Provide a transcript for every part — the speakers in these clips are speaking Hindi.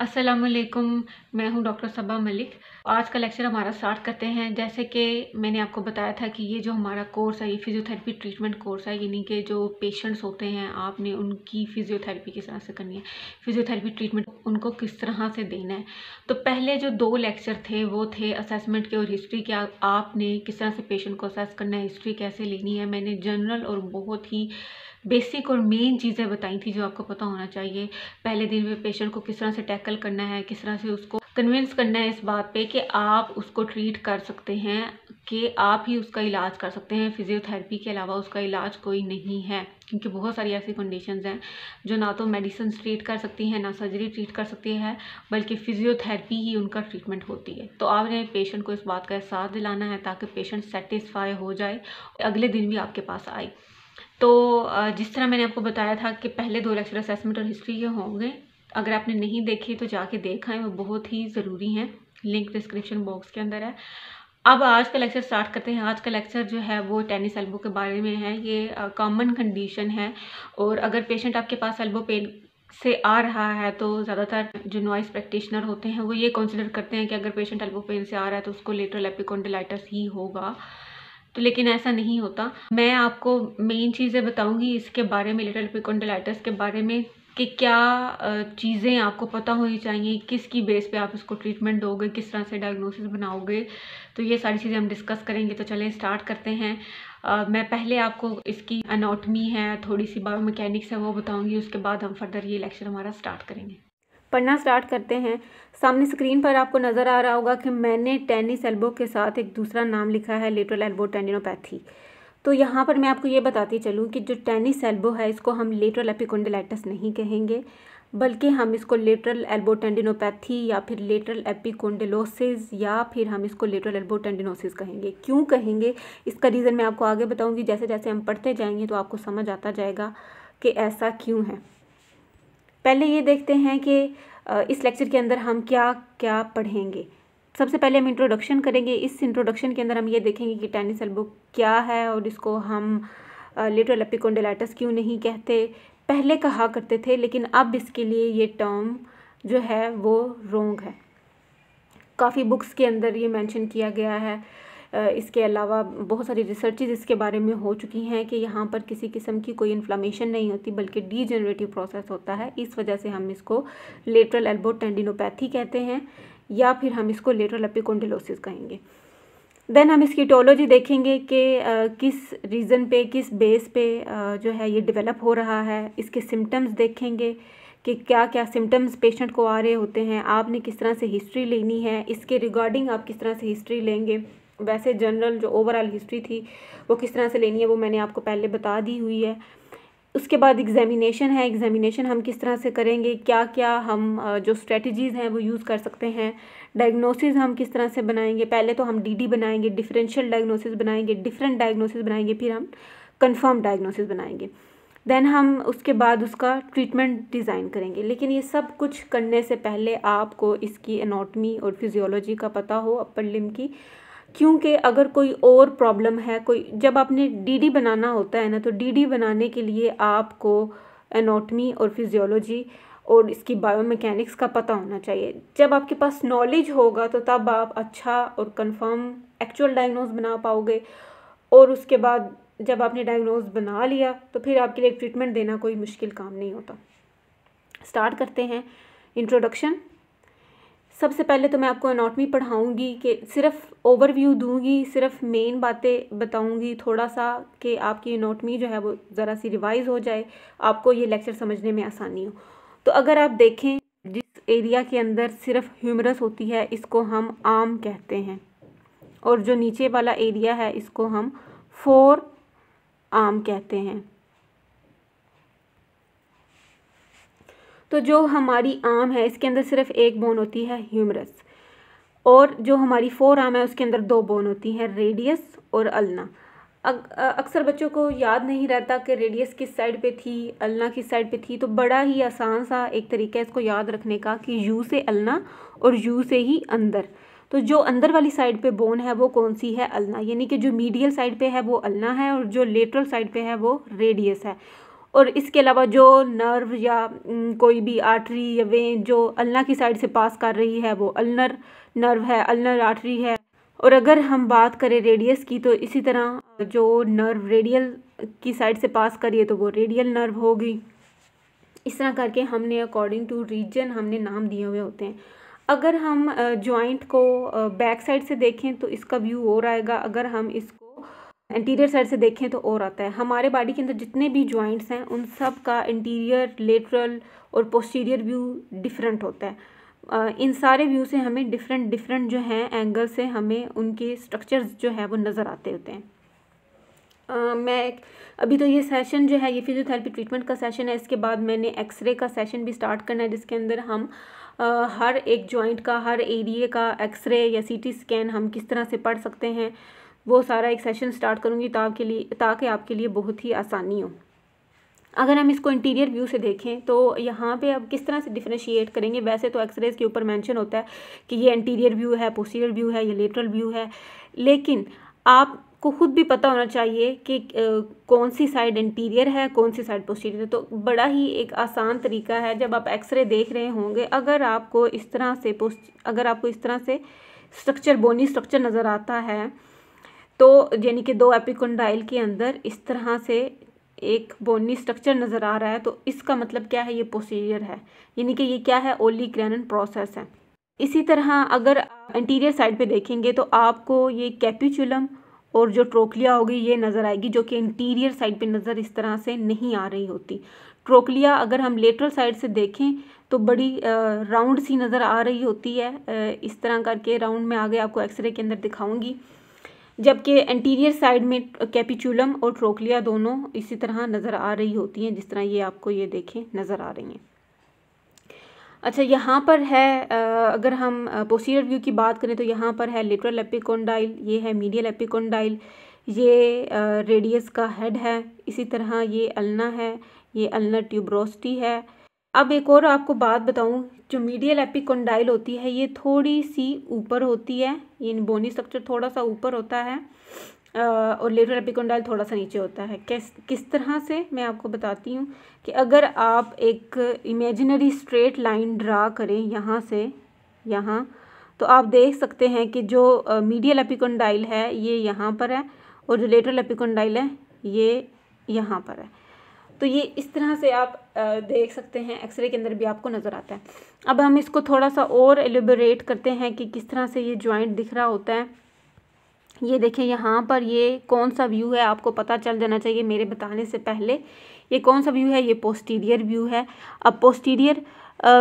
असलकुम मैं हूं डॉक्टर सबा मलिक आज का लेक्चर हमारा स्टार्ट करते हैं जैसे कि मैंने आपको बताया था कि ये जो हमारा कोर्स है ये फिजियोथेरेपी ट्रीटमेंट कोर्स है यानी कि जो पेशेंट्स होते हैं आपने उनकी फिजियोथेरेपी किस तरह से करनी है फिजियोथेरेपी ट्रीटमेंट उनको किस तरह से देना है तो पहले जो दो लेक्चर थे वो थे असेसमेंट के और हिस्ट्री के आपने किस तरह से पेशेंट को असेस करना है हिस्ट्री कैसे लेनी है मैंने जनरल और बहुत ही बेसिक और मेन चीज़ें बताई थी जो आपको पता होना चाहिए पहले दिन में पेशेंट को किस तरह से टैकल करना है किस तरह से उसको कन्विंस करना है इस बात पे कि आप उसको ट्रीट कर सकते हैं कि आप ही उसका इलाज कर सकते हैं फिजियोथेरेपी के अलावा उसका इलाज कोई नहीं है क्योंकि बहुत सारी ऐसी कंडीशंस हैं जो ना तो मेडिसिन ट्रीट कर सकती हैं ना सर्जरी ट्रीट कर सकती है बल्कि फिजियोथेरेपी ही उनका ट्रीटमेंट होती है तो आपने पेशेंट को इस बात का एहसास दिलाना है ताकि पेशेंट सेटिस्फाई हो जाए अगले दिन भी आपके पास आए तो जिस तरह मैंने आपको बताया था कि पहले दो लेक्चर असेसमेंट और हिस्ट्री के होंगे अगर आपने नहीं देखे तो जाके देखा है वो बहुत ही ज़रूरी हैं लिंक डिस्क्रिप्शन बॉक्स के अंदर है अब आज का लेक्चर स्टार्ट करते हैं आज का लेक्चर जो है वो टेनिस एल्बो के बारे में है ये कॉमन कंडीशन है और अगर पेशेंट आपके पास एल्बो पेन से आ रहा है तो ज़्यादातर जो नॉइस प्रैक्टिशनर होते हैं वो ये कंसिडर करते हैं कि अगर पेशेंट एल्बो पेन से आ रहा है तो उसको लेटरल एपिकोंडिलाइटिस ही होगा तो लेकिन ऐसा नहीं होता मैं आपको मेन चीज़ें बताऊंगी इसके बारे में लिटल पिकोंडलाइटस के बारे में कि क्या चीज़ें आपको पता होनी चाहिए किसकी बेस पे आप इसको ट्रीटमेंट दोगे किस तरह से डायग्नोसिस बनाओगे तो ये सारी चीज़ें हम डिस्कस करेंगे तो चलें स्टार्ट करते हैं आ, मैं पहले आपको इसकी अनाटमी है थोड़ी सी बायोमैकेनिक्स है वो बताऊँगी उसके बाद हम फर्दर ये लेक्चर हमारा स्टार्ट करेंगे पढ़ना स्टार्ट करते हैं सामने स्क्रीन पर आपको नज़र आ रहा होगा कि मैंने टेनिस एल्बो के साथ एक दूसरा नाम लिखा है लेटरल एल्बो टेंडिनोपैथी तो यहाँ पर मैं आपको ये बताती चलूँ कि जो टेनिस एल्बो है इसको हम लेटरल एपिकोंडलाइटिस नहीं कहेंगे बल्कि हम इसको लेटरल एल्बो टेंडिनोपैथी या फिर लेटरल एपिकोंडलोसिस या फिर हम इसको लेटरल एल्बो टेंडिनोसिस कहेंगे क्यों कहेंगे इसका रीज़न मैं आपको आगे बताऊँगी जैसे जैसे हम पढ़ते जाएंगे तो आपको समझ आता जाएगा कि ऐसा क्यों है पहले ये देखते हैं कि इस लेक्चर के अंदर हम क्या क्या पढ़ेंगे सबसे पहले हम इंट्रोडक्शन करेंगे इस इंट्रोडक्शन के अंदर हम ये देखेंगे कि टेनिस एल्बो क्या है और इसको हम लेटरल एपिकोंडलाइटिस क्यों नहीं कहते पहले कहा करते थे लेकिन अब इसके लिए ये टर्म जो है वो रोंग है काफ़ी बुक्स के अंदर ये मेंशन किया गया है इसके अलावा बहुत सारी रिसर्चेज इसके बारे में हो चुकी हैं कि यहाँ पर किसी किस्म की कोई इन्फ्लामेशन नहीं होती बल्कि डीजनरेटिव प्रोसेस होता है इस वजह से हम इसको लेटरल एल्बो टेंडिनोपैथी कहते हैं या फिर हम इसको लेटरल एपिकोंडिलोसिस कहेंगे देन हम इसकी टोलॉजी देखेंगे कि किस रीज़न पे किस बेस पे आ, जो है ये डेवलप हो रहा है इसके सिम्टम्स देखेंगे कि क्या क्या सिम्टम्स पेशेंट को आ रहे होते हैं आपने किस तरह से हिस्ट्री लेनी है इसके रिगार्डिंग आप किस तरह से हिस्ट्री लेंगे वैसे जनरल जो ओवरऑल हिस्ट्री थी वो किस तरह से लेनी है वो मैंने आपको पहले बता दी हुई है उसके बाद एग्ज़ामिनेशन है एग्ज़ामिनेशन हम किस तरह से करेंगे क्या क्या हम जो स्ट्रेटजीज़ हैं वो यूज़ कर सकते हैं डायग्नोसिस हम किस तरह से बनाएंगे पहले तो हम डीडी बनाएंगे डिफरेंशियल डायग्नोसिस बनाएंगे डिफरेंट डायग्नोसिस बनाएंगे फिर हम कंफर्म डायग्नोसिस बनाएंगे देन हम उसके बाद उसका ट्रीटमेंट डिज़ाइन करेंगे लेकिन ये सब कुछ करने से पहले आपको इसकी एनाटमी और फिजियोलॉजी का पता हो अपर लिम की क्योंकि अगर कोई और प्रॉब्लम है कोई जब आपने डीडी बनाना होता है ना तो डीडी बनाने के लिए आपको एनाटमी और फिजियोलॉजी और इसकी बायोमेकेनिक्स का पता होना चाहिए जब आपके पास नॉलेज होगा तो तब आप अच्छा और कंफर्म एक्चुअल डायग्नोज बना पाओगे और उसके बाद जब आपने डायग्नोज बना लिया तो फिर आपके लिए ट्रीटमेंट देना कोई मुश्किल काम नहीं होता स्टार्ट करते हैं इंट्रोडक्शन सबसे पहले तो मैं आपको अनाटमी पढ़ाऊँगी कि सिर्फ ओवरव्यू दूँगी सिर्फ मेन बातें बताऊँगी थोड़ा सा कि आपकी अनाटमी जो है वो ज़रा सी रिवाइज़ हो जाए आपको ये लेक्चर समझने में आसानी हो तो अगर आप देखें जिस एरिया के अंदर सिर्फ ह्यूमरस होती है इसको हम आम कहते हैं और जो नीचे वाला एरिया है इसको हम फोर आम कहते हैं तो जो हमारी आम है इसके अंदर सिर्फ एक बोन होती है ह्यूमरस और जो हमारी फोर आम है उसके अंदर दो बोन होती हैं रेडियस और अलना अक्सर बच्चों को याद नहीं रहता कि रेडियस किस साइड पे थी अलना किस साइड पे थी तो बड़ा ही आसान सा एक तरीका है इसको याद रखने का कि यू से अलना और यू से ही अंदर तो जो अंदर वाली साइड पे बोन है वो कौन सी है अलना यानी कि जो मीडियल साइड पे है वो अलना है और जो लेटरल साइड पे है वो रेडियस है और इसके अलावा जो नर्व या कोई भी आर्टरी या वेन जो अल्ना की साइड से पास कर रही है वो अल्नर नर्व है अल्नर आर्टरी है और अगर हम बात करें रेडियस की तो इसी तरह जो नर्व रेडियल की साइड से पास करिए तो वो रेडियल नर्व होगी इस तरह करके हमने अकॉर्डिंग टू रीजन हमने नाम दिए हुए होते हैं अगर हम जॉइंट को बैक साइड से देखें तो इसका व्यू और आएगा अगर हम इस इंटीरियर साइड से देखें तो और आता है हमारे बॉडी के अंदर जितने भी ज्वाइंट्स हैं उन सब का इंटीरियर लेटरल और पोस्टीरियर व्यू डिफरेंट होता है इन सारे व्यू से हमें डिफरेंट डिफरेंट जो हैं एंगल से हमें उनके स्ट्रक्चर्स जो है वो नज़र आते होते हैं मैं अभी तो ये सेशन जो है ये फिजियोथेरेपी ट्रीटमेंट का सेशन है इसके बाद मैंने एक्सरे का सेशन भी स्टार्ट करना है जिसके अंदर हम आ, हर एक जॉइंट का हर एरिए का एक्सरे या सीटी स्कैन हम किस तरह से पढ़ सकते हैं वो सारा एक सेशन स्टार्ट करूँगी ताकि लिए ताकि आपके लिए बहुत ही आसानी हो अगर हम इसको इंटीरियर व्यू से देखें तो यहाँ पे अब किस तरह से डिफ्रेंशिएट करेंगे वैसे तो एक्सरेज के ऊपर मेंशन होता है कि ये इंटीरियर व्यू है पोस्टीरियर व्यू है ये लेटरल व्यू है लेकिन आपको खुद भी पता होना चाहिए कि कौन सी साइड इंटीरियर है कौन सी साइड पोस्टीरियर है तो बड़ा ही एक आसान तरीका है जब आप एक्सरे देख रहे होंगे अगर आपको इस तरह से अगर आपको इस तरह से स्ट्रक्चर बोनी स्ट्रक्चर नज़र आता है तो यानी कि दो एपिकोंडाइल के अंदर इस तरह से एक बोनी स्ट्रक्चर नज़र आ रहा है तो इसका मतलब क्या है ये पोसीजर है यानी कि ये क्या है ओली ग्रैनन प्रोसेस है इसी तरह अगर इंटीरियर साइड पे देखेंगे तो आपको ये कैप्यूचुलम और जो ट्रोकलिया होगी ये नज़र आएगी जो कि इंटीरियर साइड पे नज़र इस तरह से नहीं आ रही होती ट्रोकलिया अगर हम लेटरल साइड से देखें तो बड़ी राउंड सी नज़र आ रही होती है इस तरह करके राउंड में आगे आपको एक्सरे के अंदर दिखाऊँगी जबकि एंटीरियर साइड में कैपिचुलम और ट्रोकलिया दोनों इसी तरह नज़र आ रही होती हैं जिस तरह ये आपको ये देखें नज़र आ रही हैं अच्छा यहाँ पर है अगर हम पोसीर व्यू की बात करें तो यहाँ पर है लिटरल एपिकोंडाइल ये है मीडियल एपिकोंडाइल ये रेडियस का हेड है इसी तरह ये अल्ना है ये अल्ना ट्यूब्रोस्टी है अब एक और आपको बात बताऊं जो मीडियल एपिकोंडाइल होती है ये थोड़ी सी ऊपर होती है ये बोनी स्ट्रक्चर थोड़ा सा ऊपर होता है और लेटर एपिकोंडाइल थोड़ा सा नीचे होता है किस किस तरह से मैं आपको बताती हूँ कि अगर आप एक इमेजिनरी स्ट्रेट लाइन ड्रा करें यहाँ से यहाँ तो आप देख सकते हैं कि जो मीडियल एपिकोंडाइल है ये यहाँ पर है और जो लेटर एपिकोंडाइल है ये यहाँ पर है तो ये इस तरह से आप देख सकते हैं एक्सरे के अंदर भी आपको नज़र आता है अब हम इसको थोड़ा सा और एलिबोरेट करते हैं कि किस तरह से ये जॉइंट दिख रहा होता है ये देखें यहाँ पर ये कौन सा व्यू है आपको पता चल जाना चाहिए मेरे बताने से पहले ये कौन सा व्यू है ये पोस्टीरियर व्यू है अब पोस्टीरियर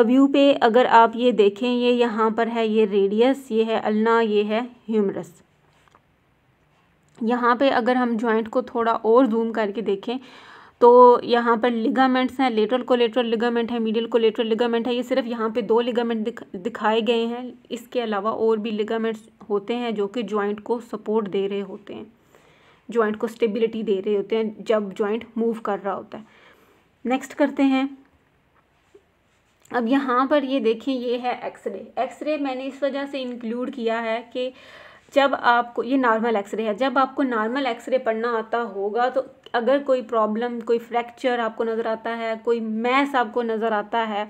व्यू पे अगर आप ये देखें ये यहाँ पर है ये रेडियस ये है अल्ना ये है ह्यूमरस यहाँ पे अगर हम जॉइंट को थोड़ा और जूम करके देखें तो यहाँ पर लिगामेंट्स हैं लेटरल कोलेटरल लिगामेंट है मीडियल कोलेटरल लिगामेंट है ये सिर्फ यहाँ पे दो लिगामेंट दिख, दिखाए गए हैं इसके अलावा और भी लिगामेंट्स होते हैं जो कि जॉइंट को सपोर्ट दे रहे होते हैं जॉइंट को स्टेबिलिटी दे रहे होते हैं जब जॉइंट मूव कर रहा होता है नेक्स्ट करते हैं अब यहाँ पर ये देखें ये है एक्सरे एक्सरे मैंने इस वजह से इंक्लूड किया है कि जब आपको ये नॉर्मल एक्सरे है जब आपको नॉर्मल एक्सरे पढ़ना आता होगा तो अगर कोई प्रॉब्लम कोई फ्रैक्चर आपको नज़र आता है कोई मैस आपको नज़र आता है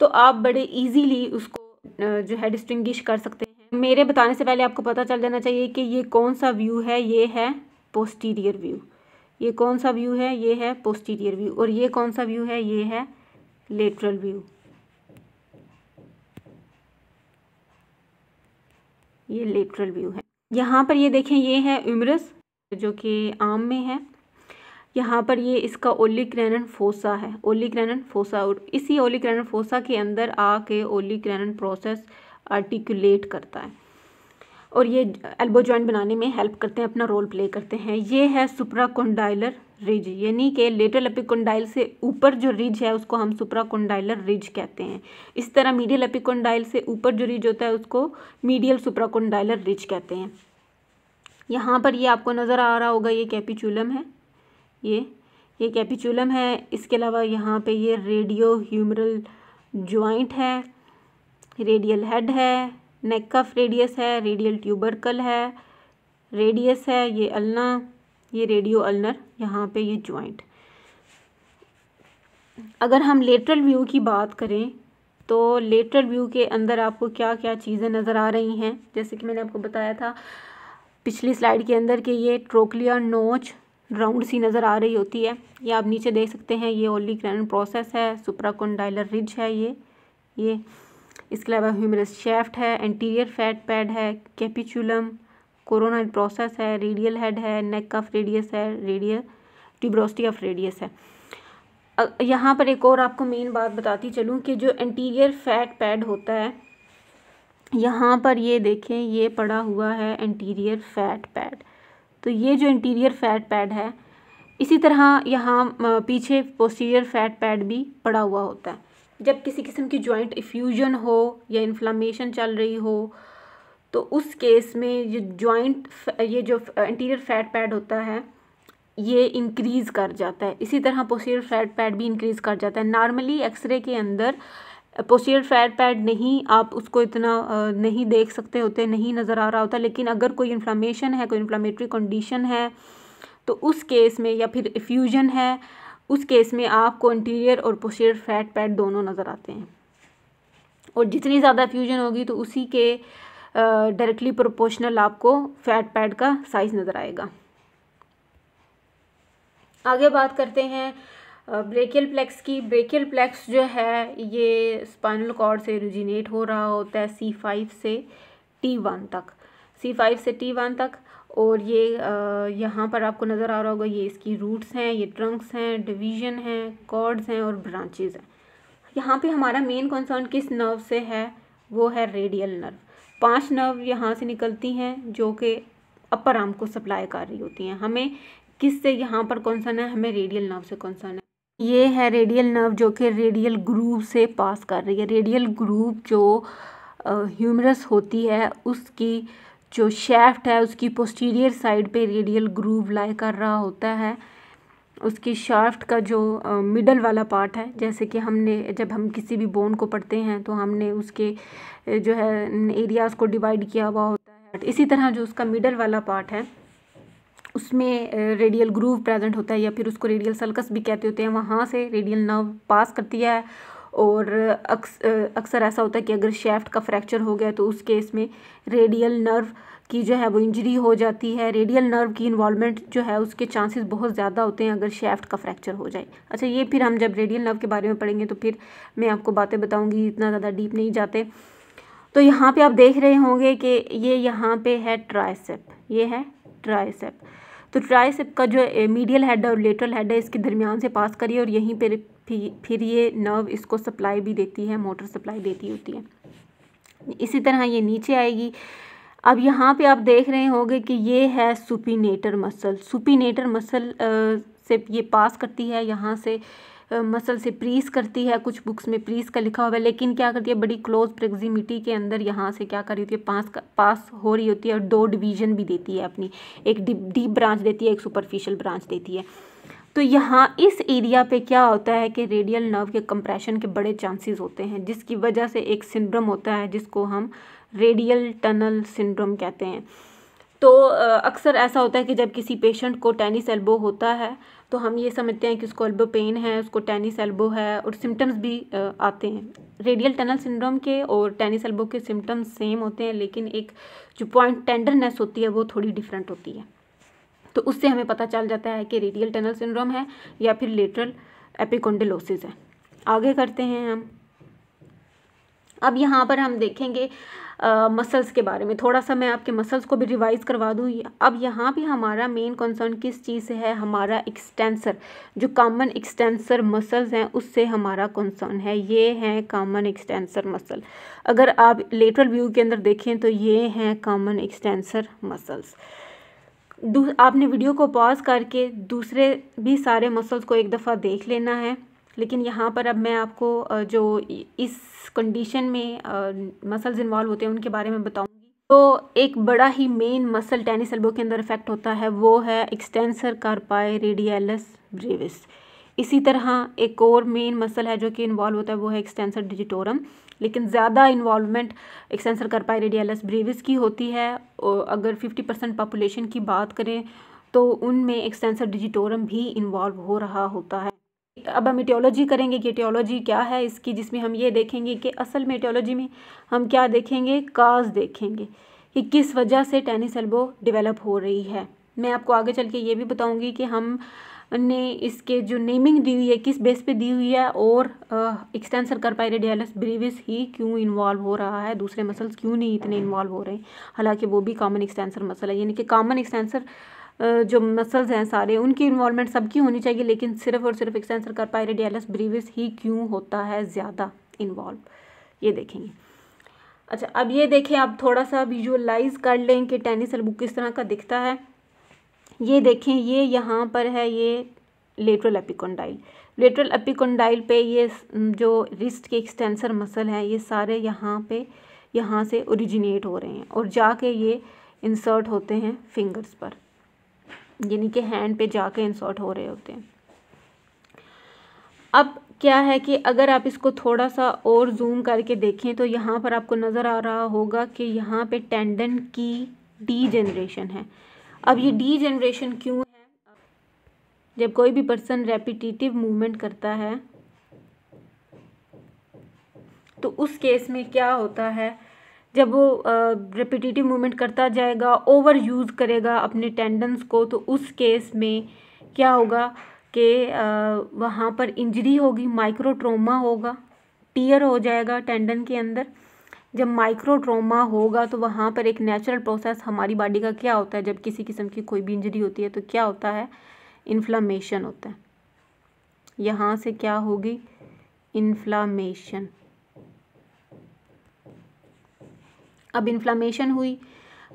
तो आप बड़े इजीली उसको जो है डिस्टिंग्विश कर सकते हैं मेरे बताने से पहले आपको पता चल जाना चाहिए कि ये कौन सा व्यू है ये है पोस्टीरियर व्यू ये कौन सा व्यू है ये है पोस्टीरियर व्यू और ये कौन सा व्यू है ये है लेटरल व्यू ये लेटरल व्यू है यहाँ पर ये देखें ये है उमरस जो कि आम में है यहाँ पर ये इसका ओलिक्रैनन फोसा है ओलिक्रैनन फोसा और इसी ओलिक्रैनन फोसा के अंदर आके ओलिक्रैनन प्रोसेस आर्टिकुलेट करता है और ये एल्बो जॉइंट बनाने में हेल्प करते हैं अपना रोल प्ले करते हैं ये है सुपरा कोंडाइलर रिज यानी कि लेटरल एपिकोंडाइल से ऊपर जो रिज है उसको हम सुपरा कोंडाइलर रिज कहते हैं इस तरह मीडियल एपिकोंडाइल से ऊपर जो रिज होता है उसको मीडियल सुपरा कोंडाइलर रिज कहते हैं यहाँ पर ये आपको नज़र आ रहा होगा ये कैपिचुलम है ये ये कैपिचुलम है इसके अलावा यहाँ पे ये रेडियो ह्यूमरल जॉइंट है रेडियल हेड है नेक कफ रेडियस है रेडियल ट्यूबरकल है रेडियस है ये अल्ना ये रेडियो अल्नर यहाँ पे ये जॉइंट अगर हम लेटरल व्यू की बात करें तो लेटरल व्यू के अंदर आपको क्या क्या चीज़ें नज़र आ रही हैं जैसे कि मैंने आपको बताया था पिछली स्लाइड के अंदर के ये ट्रोकलिया नोच राउंड सी नज़र आ रही होती है ये आप नीचे देख सकते हैं ये ओली ग्रैंड प्रोसेस है सुप्राकोंडाइलर रिज है ये ये इसके अलावा ह्यूमरस शेफ्ट है एंटीरियर फैट पैड है कैपिचुलम कोरोना प्रोसेस है रेडियल हेड है नेक ऑफ रेडियस है रेडियल ट्यूब्रोसिटी ऑफ रेडियस है यहाँ पर एक और आपको मेन बात बताती चलूँ कि जो एंटीरियर फैट पैड होता है यहाँ पर ये देखें ये पड़ा हुआ है एंटीरियर फैट पैड तो ये जो इंटीरियर फैट पैड है इसी तरह यहाँ पीछे पोस्टीरियर फैट पैड भी पड़ा हुआ होता है जब किसी किस्म की जॉइंट इफ्यूजन हो या इन्फ्लामेशन चल रही हो तो उस केस में ये जॉइंट ये जो इंटीरियर फैट पैड होता है ये इंक्रीज़ कर जाता है इसी तरह पोस्टीरियर फैट पैड भी इंक्रीज़ कर जाता है नॉर्मली एक्सरे के अंदर पोस्टीरियर फैट पैड नहीं आप उसको इतना नहीं देख सकते होते नहीं नज़र आ रहा होता लेकिन अगर कोई इन्फ्लामेशन है कोई इन्फ्लामेटरी कंडीशन है तो उस केस में या फिर इफ्यूजन है उस केस में आपको इंटीरियर और पोस्टीरियर फैट पैड दोनों नज़र आते हैं और जितनी ज़्यादा फ्यूजन होगी तो उसी के डायरेक्टली प्रोपोर्शनल आपको फैट पैड का साइज़ नज़र आएगा आगे बात करते हैं ब्रेकियल प्लेक्स की ब्रेकियल प्लेक्स जो है ये स्पाइनल कॉर्ड से रिजिनेट हो रहा होता है सी फाइव से टी वन तक सी फाइव से टी वन तक और ये यहाँ पर आपको नज़र आ रहा होगा ये इसकी रूट्स हैं ये ट्रंक्स हैं डिवीजन हैं कॉर्ड्स हैं और ब्रांचेज हैं यहाँ पे हमारा मेन कंसर्न किस नर्व से है वो है रेडियल नर्व पांच नर्व यहाँ से निकलती हैं जो कि अपर आर्म को सप्लाई कर रही होती हैं हमें किस से यहाँ पर कंसर्न है हमें रेडियल नर्व से कंसर्न है ये है रेडियल नर्व जो कि रेडियल ग्रूव से पास कर रही है रेडियल ग्रूव जो ह्यूमरस होती है उसकी जो शेफ्ट है उसकी पोस्टीरियर साइड पे रेडियल ग्रूव लाई कर रहा होता है उसकी शाफ्ट का जो मिडल वाला पार्ट है जैसे कि हमने जब हम किसी भी बोन को पढ़ते हैं तो हमने उसके जो है एरियाज़ को डिवाइड किया हुआ होता है इसी तरह जो उसका मिडल वाला पार्ट है उसमें रेडियल ग्रूव प्रेजेंट होता है या फिर उसको रेडियल सल्कस भी कहते होते हैं वहाँ से रेडियल नर्व पास करती है और अक्स अक्सर ऐसा होता है कि अगर शेफ्ट का फ्रैक्चर हो गया तो उस केस में रेडियल नर्व की जो है वो इंजरी हो जाती है रेडियल नर्व की इन्वॉलमेंट जो है उसके चांसेस बहुत ज़्यादा होते हैं अगर शेफ्ट का फ्रैक्चर हो जाए अच्छा ये फिर हम जब रेडियल नर्व के बारे में पढ़ेंगे तो फिर मैं आपको बातें बताऊँगी इतना ज़्यादा डीप नहीं जाते तो यहाँ पर आप देख रहे होंगे कि ये यहाँ पर है ट्राइसेप ये है ट्राइसेप तो ट्राइसेप का जो मीडियल हेड है और लेटरल हेड है इसके दरमियान से पास करिए और यहीं पर फिर ये नर्व इसको सप्लाई भी देती है मोटर सप्लाई देती होती है इसी तरह ये नीचे आएगी अब यहाँ पे आप देख रहे होंगे कि ये है सुपिनेटर मसल सुपिनेटर मसल से ये पास करती है यहाँ से मसल से प्रीस करती है कुछ बुक्स में प्रीस का लिखा हुआ है लेकिन क्या करती है बड़ी क्लोज प्रेग्जिमिटी के अंदर यहाँ से क्या कर रही होती है पास पास हो रही होती है और दो डिवीजन भी देती है अपनी एक डीप डीप ब्रांच देती है एक सुपरफिशियल ब्रांच देती है तो यहाँ इस एरिया पे क्या होता है कि रेडियल नर्व के कंप्रेशन के बड़े चांसेस होते हैं जिसकी वजह से एक सिंड्रोम होता है जिसको हम रेडियल टनल सिंड्रम कहते हैं तो अक्सर ऐसा होता है कि जब किसी पेशेंट को टेनिस एल्बो होता है तो हम ये समझते हैं कि उसको एल्बो पेन है उसको टेनिस एल्बो है और सिम्टम्स भी आते हैं रेडियल टनल सिंड्रोम के और टेनिस एल्बो के सिम्टम्स सेम होते हैं लेकिन एक जो पॉइंट टेंडरनेस होती है वो थोड़ी डिफरेंट होती है तो उससे हमें पता चल जाता है कि रेडियल टनल सिंड्रोम है या फिर लेटरल एपिकोंडलोसिस है आगे करते हैं हम अब यहाँ पर हम देखेंगे मसल्स के बारे में थोड़ा सा मैं आपके मसल्स को भी रिवाइज़ करवा दूँ अब यहाँ भी हमारा मेन कंसर्न किस चीज़ से है हमारा एक्सटेंसर जो कॉमन एक्सटेंसर मसल्स हैं उससे हमारा कंसर्न है ये हैं कॉमन एक्सटेंसर मसल अगर आप लेटरल व्यू के अंदर देखें तो ये हैं कॉमन एक्सटेंसर मसल्स आपने वीडियो को पॉज करके दूसरे भी सारे मसल्स को एक दफ़ा देख लेना है लेकिन यहाँ पर अब मैं आपको जो इस कंडीशन में मसल्स इन्वॉल्व होते हैं उनके बारे में बताऊंगी तो एक बड़ा ही मेन मसल टेनिस एल्बो के अंदर इफेक्ट होता है वो है एक्सटेंसर कारपाई रेडियलस ब्रेविस इसी तरह एक और मेन मसल है जो कि इन्वॉल्व होता है वो है एक्सटेंसर डिजिटोरम लेकिन ज़्यादा involvement extensor carpi radialis brevis की होती है अगर फिफ्टी परसेंट पॉपुलेशन की बात करें तो उनमें एक्सटेंसर डिजिटोरम भी इन्वॉल्व हो रहा होता है अब हम इटियोलॉजी करेंगे कि इटियोलॉजी क्या है इसकी जिसमें हम ये देखेंगे कि असल में इटियोलॉजी में हम क्या देखेंगे काज देखेंगे कि किस वजह से टेनिस एल्बो डेवलप हो रही है मैं आपको आगे चल के ये भी बताऊंगी कि हम ने इसके जो नेमिंग दी हुई है किस बेस पे दी हुई है और एक्सटेंसर कर पाई रेडियालस ब्रीविस ही क्यों इन्वॉल्व हो रहा है दूसरे मसल्स क्यों नहीं इतने इन्वॉल्व हो रहे हैं हालांकि वो भी कॉमन एक्सटेंसर मसल है यानी कि कॉमन एक्सटेंसर जो मसल्स हैं सारे उनकी इन्वॉलमेंट सबकी होनी चाहिए लेकिन सिर्फ और सिर्फ एक्सटेंसर कर पाए ब्रीविस ही क्यों होता है ज़्यादा इन्वॉल्व ये देखेंगे अच्छा अब ये देखें आप थोड़ा सा विजुअलाइज कर लें कि टेनिस एल्बुक किस तरह का दिखता है ये देखें ये यहाँ पर है ये लेटरल एपिकोंडाइल लेटरल एपिकोंडाइल पे ये जो रिस्ट के एक्सटेंसर मसल हैं ये सारे यहाँ पे यहाँ से ओरिजिनेट हो रहे हैं और जाके ये इंसर्ट होते हैं फिंगर्स पर यानी कि हैंड पे जाके इंसर्ट हो रहे होते हैं अब क्या है कि अगर आप इसको थोड़ा सा और जूम करके देखें तो यहाँ पर आपको नज़र आ रहा होगा कि यहाँ पे टेंडन की डी जनरेशन है अब ये डी जनरेशन क्यों है जब कोई भी पर्सन रेपिटेटिव मूवमेंट करता है तो उस केस में क्या होता है जब वो रिपीटिटिव मूवमेंट करता जाएगा ओवर यूज़ करेगा अपने टेंडन्स को तो उस केस में क्या होगा कि वहाँ पर इंजरी होगी माइक्रोट्रोमा होगा टीयर हो जाएगा टेंडन के अंदर जब माइक्रोट्रोमा होगा तो वहाँ पर एक नेचुरल प्रोसेस हमारी बॉडी का क्या होता है जब किसी किस्म की कोई भी इंजरी होती है तो क्या होता है इन्फ्लामेशन होता है यहाँ से क्या होगी इन्फ्लामेशन अब इन्फ्लामेशन हुई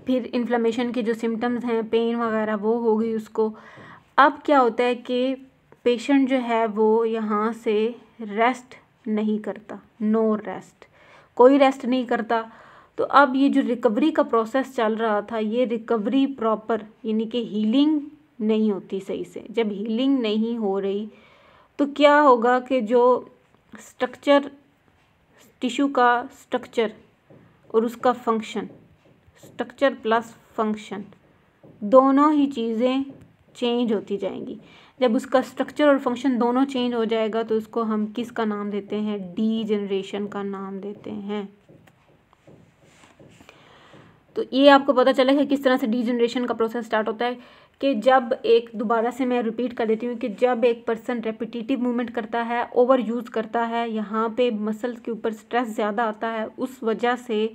फिर इन्फ्लामेशन के जो सिम्टम्स हैं पेन वगैरह वो हो गई उसको अब क्या होता है कि पेशेंट जो है वो यहाँ से रेस्ट नहीं करता नो रेस्ट कोई रेस्ट नहीं करता तो अब ये जो रिकवरी का प्रोसेस चल रहा था ये रिकवरी प्रॉपर यानी कि हीलिंग नहीं होती सही से जब हीलिंग नहीं हो रही तो क्या होगा कि जो स्ट्रक्चर टिश्यू का स्ट्रक्चर और उसका फंक्शन स्ट्रक्चर प्लस फंक्शन दोनों ही चीज़ें चेंज होती जाएंगी जब उसका स्ट्रक्चर और फंक्शन दोनों चेंज हो जाएगा तो उसको हम किस का नाम देते हैं डी जनरेशन का नाम देते हैं तो ये आपको पता चला किस तरह से डी जनरेशन का प्रोसेस स्टार्ट होता है कि जब एक दोबारा से मैं रिपीट कर देती हूँ कि जब एक पर्सन रेपिटेटिव मूवमेंट करता है ओवर यूज़ करता है यहाँ पे मसल्स के ऊपर स्ट्रेस ज़्यादा आता है उस वजह से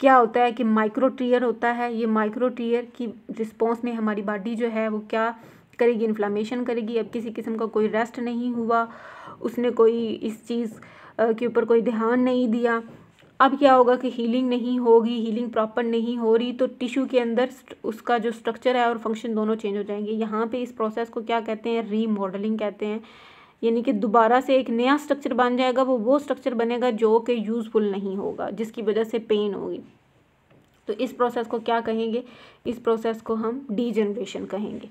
क्या होता है कि माइक्रो टीयर होता है ये माइक्रो टीयर की रिस्पॉन्स में हमारी बॉडी जो है वो क्या करेगी इन्फ्लामेशन करेगी अब किसी किस्म का कोई रेस्ट नहीं हुआ उसने कोई इस चीज़ के ऊपर कोई ध्यान नहीं दिया अब क्या होगा कि हीलिंग नहीं होगी हीलिंग प्रॉपर नहीं हो रही तो टिश्यू के अंदर उसका जो स्ट्रक्चर है और फंक्शन दोनों चेंज हो जाएंगे यहाँ पे इस प्रोसेस को क्या कहते हैं रीमॉडलिंग कहते हैं यानी कि दोबारा से एक नया स्ट्रक्चर बन जाएगा वो वो स्ट्रक्चर बनेगा जो कि यूज़फुल नहीं होगा जिसकी वजह से पेन होगी तो इस प्रोसेस को क्या कहेंगे इस प्रोसेस को हम डी कहेंगे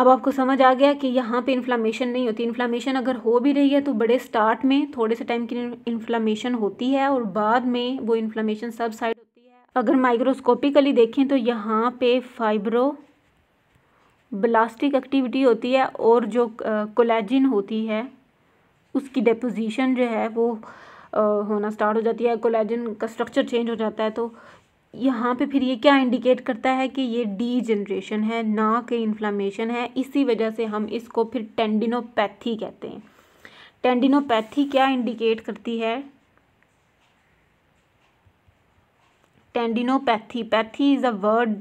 अब आपको समझ आ गया कि यहाँ पे इन्फ्लामेशन नहीं होती इन्फ्लामेशन अगर हो भी रही है तो बड़े स्टार्ट में थोड़े से टाइम की इन्फ्लामेशन होती है और बाद में वो इन्फ्लामेशन सब साइड होती है अगर माइक्रोस्कोपिकली देखें तो यहाँ पे फाइब्रो ब्लास्टिक एक्टिविटी होती है और जो कोलेजिन होती है उसकी डिपोजिशन जो है वो होना स्टार्ट हो जाती है कोलेजिन का स्ट्रक्चर चेंज हो जाता है तो यहाँ पे फिर ये क्या इंडिकेट करता है कि ये डी जनरेशन है ना कि इन्फ्लामेशन है इसी वजह से हम इसको फिर टेंडिनोपैथी कहते हैं टेंडिनोपैथी क्या इंडिकेट करती है tendinopathy pathy is a word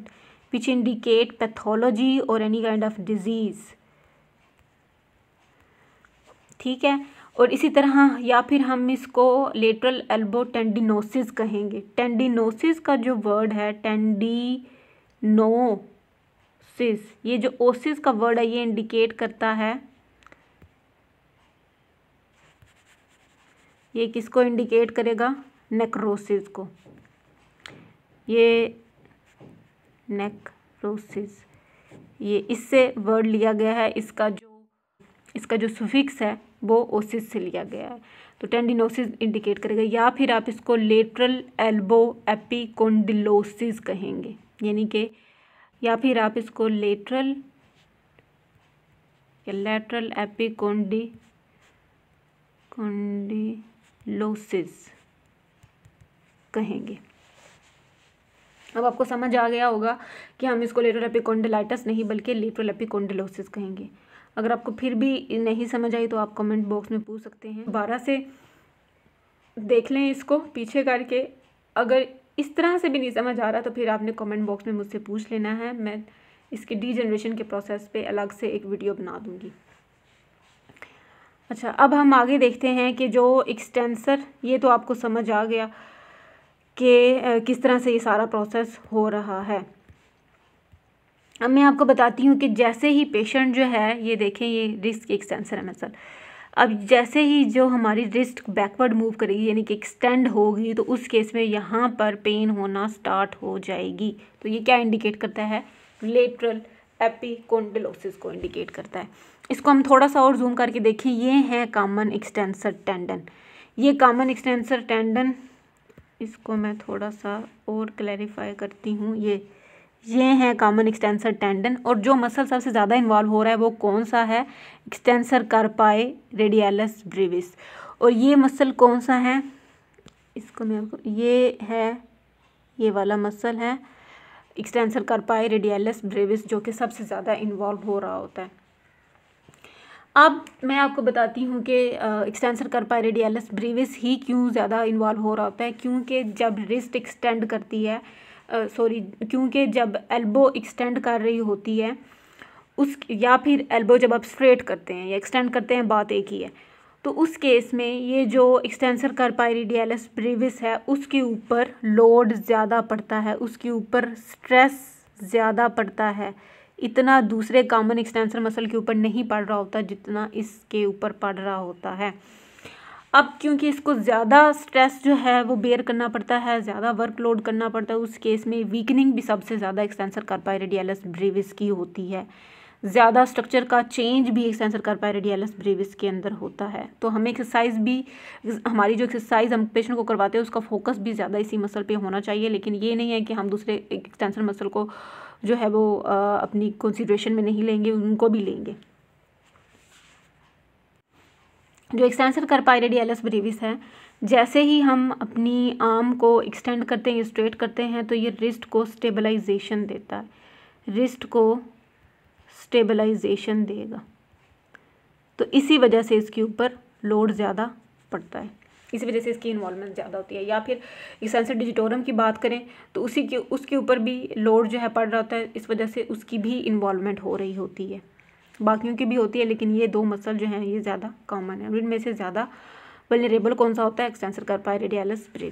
which indicate pathology और एनी काइंड ऑफ डिजीज ठीक है और इसी तरह या फिर हम इसको लेटरल एल्बो टेंडिनोसिस कहेंगे टेंडिनोसिस का जो वर्ड है टेंडिनोसिस ये जो ओसिस का वर्ड है ये इंडिकेट करता है ये किसको इंडिकेट करेगा नेक्रोसिस को ये नेक्रोसिस ये इससे वर्ड लिया गया है इसका जो इसका जो सुफिक्स है वो ओसिस से लिया गया है तो टेंडिनोसिस इंडिकेट करेगा या फिर आप इसको लेटरल एल्बो एपिकोंडिलोसिस कहेंगे यानी कि या फिर आप इसको लेटरल या लेटरल एपिकोंडी कोंडिलोसिस कहेंगे अब आपको समझ आ गया होगा कि हम इसको लेटरल एपिकोंडिलाइटिस नहीं बल्कि लेटरल एपिकोंडिलोसिस कहेंगे अगर आपको फिर भी नहीं समझ आई तो आप कमेंट बॉक्स में पूछ सकते हैं दोबारा से देख लें इसको पीछे करके अगर इस तरह से भी नहीं समझ आ रहा तो फिर आपने कमेंट बॉक्स में मुझसे पूछ लेना है मैं इसके डी जनरेशन के प्रोसेस पे अलग से एक वीडियो बना दूँगी अच्छा अब हम आगे देखते हैं कि जो एक्सटेंसर ये तो आपको समझ आ गया कि किस तरह से ये सारा प्रोसेस हो रहा है अब मैं आपको बताती हूँ कि जैसे ही पेशेंट जो है ये देखें ये रिस्क एक्सटेंसर है मसल अब जैसे ही जो हमारी रिस्ट बैकवर्ड मूव करेगी यानी कि एक्सटेंड होगी तो उस केस में यहाँ पर पेन होना स्टार्ट हो जाएगी तो ये क्या इंडिकेट करता है लेटरल एपिकोंडिलोसिस को इंडिकेट करता है इसको हम थोड़ा सा और जूम करके देखें ये है कामन एक्सटेंसर टेंडन ये कामन एक्सटेंसर टेंडन इसको मैं थोड़ा सा और क्लैरिफाई करती हूँ ये ये हैं कॉमन एक्सटेंसर टेंडन और जो मसल सबसे ज़्यादा इन्वॉल्व हो रहा है वो कौन सा है एक्सटेंसर कर पाए रेडियालस ब्रेविस और ये मसल कौन सा है इसको मैं आपको ये है ये वाला मसल है एक्सटेंसर कर पाए रेडियालस ब्रेविस जो कि सबसे ज़्यादा इन्वॉल्व हो रहा होता है अब मैं आपको बताती हूँ कि एक्सटेंसर कर पाए रेडियालस ब्रिविस ही क्यों ज़्यादा इन्वॉल्व हो रहा होता है क्योंकि जब रिस्ट एक्सटेंड करती है सॉरी क्योंकि जब एल्बो एक्सटेंड कर रही होती है उस या फिर एल्बो जब आप स्ट्रेट करते हैं या एक्सटेंड करते हैं बात एक ही है तो उस केस में ये जो एक्सटेंसर कर डी एल एस ब्रेविस है उसके ऊपर लोड ज़्यादा पड़ता है उसके ऊपर स्ट्रेस ज़्यादा पड़ता है इतना दूसरे कॉमन एक्सटेंसर मसल के ऊपर नहीं पड़ रहा होता जितना इसके ऊपर पड़ रहा होता है अब क्योंकि इसको ज़्यादा स्ट्रेस जो है वो बेयर करना पड़ता है ज़्यादा वर्कलोड करना पड़ता है उस केस में वीकनिंग भी सबसे ज़्यादा एक्सटेंसर रेडियालस ब्रेविस की होती है ज़्यादा स्ट्रक्चर का चेंज भी एक्सटेंसर रेडियालस ब्रेविस के अंदर होता है तो हमें एक्सरसाइज भी हमारी जो एक्सरसाइज हम पेशेंट को करवाते हैं उसका फोकस भी ज़्यादा इसी मसल पर होना चाहिए लेकिन ये नहीं है कि हम दूसरे एक्सटेंसर मसल को जो है वो अपनी कंसिड्रेशन में नहीं लेंगे उनको भी लेंगे जो एक्सटेंसर कर पा रहे डी एल है जैसे ही हम अपनी आर्म को एक्सटेंड करते हैं स्ट्रेट करते हैं तो ये रिस्ट को स्टेबलाइजेशन देता है रिस्ट को स्टेबलाइजेशन देगा तो इसी वजह से इसके ऊपर लोड ज़्यादा पड़ता है इसी वजह से इसकी इन्वॉलमेंट ज़्यादा होती है या फिर एक्सेंसर डिजिटोरम की बात करें तो उसी के उसके ऊपर भी लोड जो है पड़ रहा होता है इस वजह से उसकी भी इन्वॉलमेंट हो रही होती है बाकियों की भी होती है लेकिन ये दो मसल जो हैं ये ज़्यादा कॉमन है इनमें से ज़्यादा वेलरेबल कौन सा होता है एक्सटेंसर कर पाए रेडियालस ब्रेविस